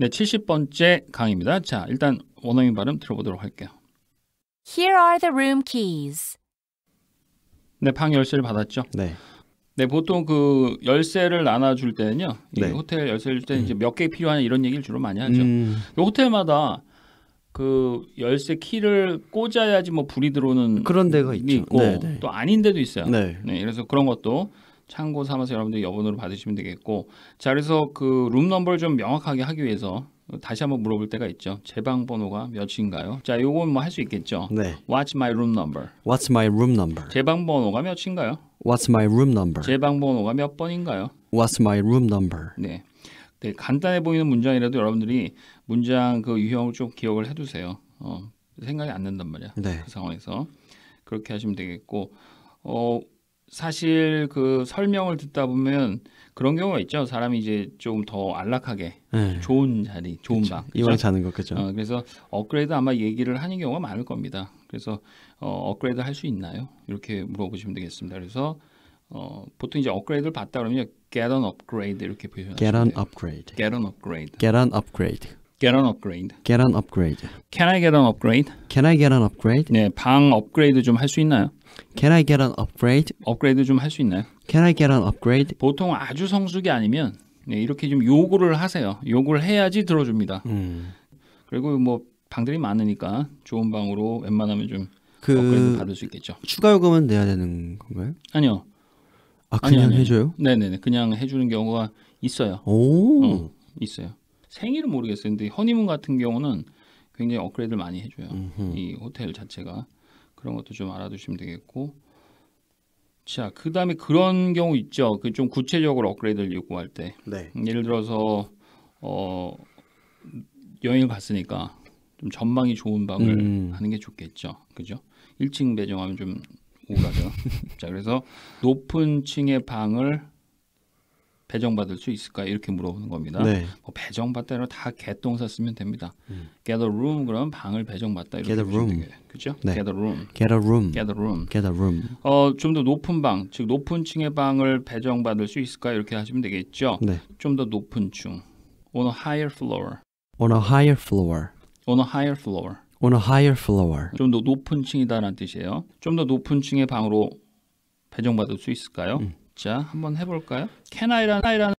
네, 70번째 강의입니다. 자, 일단 원어민 발음 들어보도록 할게요. Here are the room keys. 네, 방 열쇠를 받았죠. 네. 네, 보통 그 열쇠를 나눠 줄 때는요. 네. 호텔 열쇠를 줄 때는 음. 이제 몇 개 필요하냐 이런 얘기를 주로 많이 하죠. 음. 호텔마다 그 열쇠 키를 꽂아야지 뭐 불이 들어오는 그런 데가 있죠. 있고 네, 네. 또 아닌 데도 있어요. 네. 네, 그래서 그런 것도 참고 삼아서 여러분들이 여분으로 받으시면 되겠고 자 그래서 그 룸 넘버를 좀 명확하게 하기 위해서 다시 한번 물어볼 때가 있죠. 제 방 번호가 몇인가요? 자, 요건 뭐 할 수 있겠죠. 네. What's my room number? What's my room number? 제 방 번호가 몇인가요? What's my room number? 제 방 번호가 몇 번인가요? What's my room number? 네. 네, 간단해 보이는 문장이라도 여러분들이 문장 그 유형을 좀 기억을 해 두세요. 어, 생각이 안 난단 말이야. 네. 그 상황에서. 그렇게 하시면 되겠고 어 사실 그 설명을 듣다 보면 그런 경우가 있죠. 사람이 이제 좀 더 안락하게 네. 좋은 자리, 좋은 그쵸. 방. 이왕 자는 거 그죠. 어, 그래서 업그레이드 아마 얘기를 하는 경우가 많을 겁니다. 그래서 어, 업그레이드 할 수 있나요? 이렇게 물어보시면 되겠습니다. 그래서 어, 보통 이제 업그레이드를 받다 그러면 get an upgrade 이렇게 표현하시면 get an 요 upgrade, get an upgrade, get an upgrade. Get an upgrade. Get an upgrade. Can I get an upgrade? Can I get an upgrade? 네, 방 업그레이드 좀 할 수 있나요? Can I get an upgrade? 업그레이드 좀 할 수 있나요? Can I get an upgrade? 보통 아주 성숙이 아니면 네, 이렇게 좀 요구를 하세요. 요구를 해야지 들어줍니다. 음. 그리고 뭐 방들이 많으니까 좋은 방으로 웬만하면 좀 그... 업그레이드 받을 수 있겠죠. 추가 요금은 내야 되는 건가요? 아니요. 아 그냥 아니, 아니. 해줘요? 네네네 그냥 해주는 경우가 있어요. 오 어, 있어요. 생일은 모르겠어요. 근데 허니문 같은 경우는 굉장히 업그레이드를 많이 해줘요. 음흠. 이 호텔 자체가 그런 것도 좀 알아두시면 되겠고. 자, 그 다음에 그런 경우 있죠. 그 좀 구체적으로 업그레이드를 요구할 때. 네. 예를 들어서 어, 여행을 갔으니까 좀 전망이 좋은 방을 음. 하는 게 좋겠죠. 그죠? 1층 배정하면 좀 우울하죠. 자, 그래서 높은 층의 방을 배정받을 수 있을까 이렇게 물어보는 겁니다. 네. 뭐 배정받다로 다개똥 t 동사 쓰면 됩니다. 음. get a room 그럼 방을 배정받다 이렇게 get a room. 그죠? 네. get a room. get a room. get a room. get a room. 어, 좀 더 높은 방, 즉 높은 층의 방을 배정받을 수 있을까 이렇게 하시면 되겠죠. 네. 좀더 높은 층. on a higher floor. on a higher floor. on a higher floor. on a higher floor. 좀 더 높은 층이다라는 뜻이에요. 좀 더 높은 층의 방으로 배정받을 수 있을까요? 음. 자, 한번 해볼까요? Can I라는